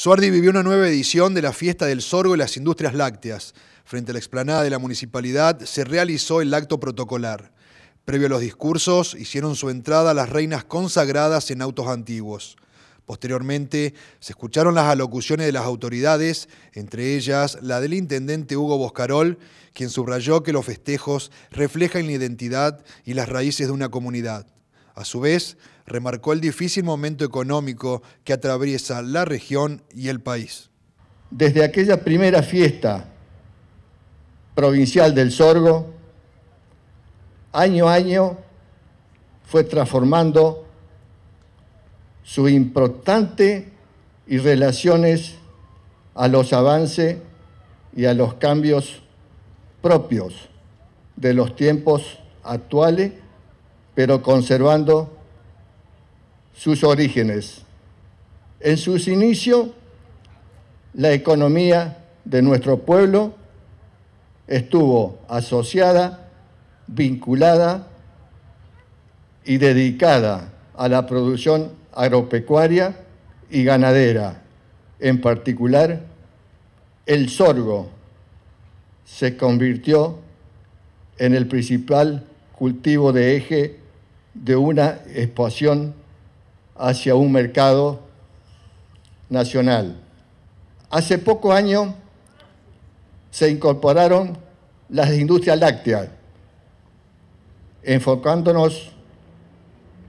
Suardi vivió una nueva edición de la fiesta del sorgo y las industrias lácteas. Frente a la explanada de la municipalidad se realizó el acto protocolar. Previo a los discursos hicieron su entrada las reinas consagradas en autos antiguos. Posteriormente se escucharon las alocuciones de las autoridades, entre ellas la del intendente Hugo Boscarol, quien subrayó que los festejos reflejan la identidad y las raíces de una comunidad. A su vez, remarcó el difícil momento económico que atraviesa la región y el país. Desde aquella primera fiesta provincial del sorgo, año a año fue transformando su importante y relaciones a los avances y a los cambios propios de los tiempos actuales pero conservando sus orígenes. En sus inicios, la economía de nuestro pueblo estuvo asociada, vinculada y dedicada a la producción agropecuaria y ganadera, en particular el sorgo se convirtió en el principal cultivo de eje de una exposición hacia un mercado nacional. Hace pocos años se incorporaron las industrias lácteas, enfocándonos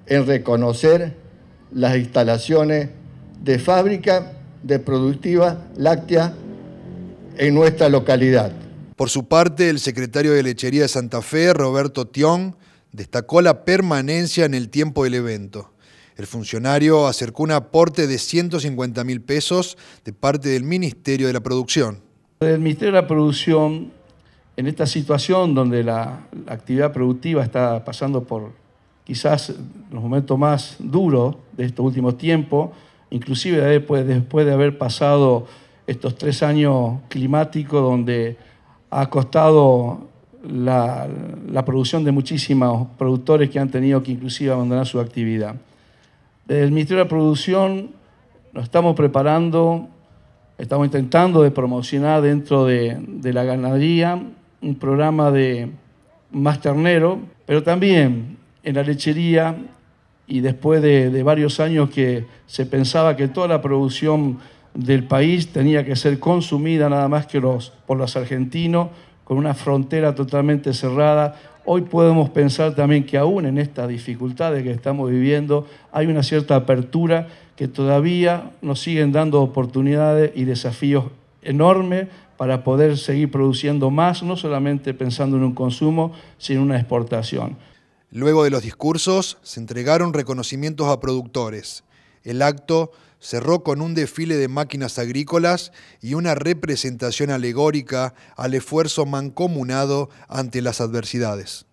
en reconocer las instalaciones de fábrica de productiva láctea en nuestra localidad. Por su parte, el secretario de Lechería de Santa Fe, Roberto Tion, Destacó la permanencia en el tiempo del evento. El funcionario acercó un aporte de 150 mil pesos de parte del Ministerio de la Producción. El Ministerio de la Producción, en esta situación donde la, actividad productiva está pasando por quizás los momentos más duros de estos últimos tiempos, inclusive después de haber pasado estos tres años climáticos donde ha costado la, producción de muchísimos productores que han tenido que inclusive abandonar su actividad. Desde el Ministerio de la Producción nos estamos preparando, estamos intentando promocionar dentro de, la ganadería un programa de más ternero, pero también en la lechería y después de, varios años que se pensaba que toda la producción del país tenía que ser consumida nada más que los, por los argentinos, con una frontera totalmente cerrada. Hoy podemos pensar también que aún en estas dificultades que estamos viviendo hay una cierta apertura que todavía nos siguen dando oportunidades y desafíos enormes para poder seguir produciendo más, no solamente pensando en un consumo, sino en una exportación. Luego de los discursos, se entregaron reconocimientos a productores. El acto cerró con un desfile de máquinas agrícolas y una representación alegórica al esfuerzo mancomunado ante las adversidades.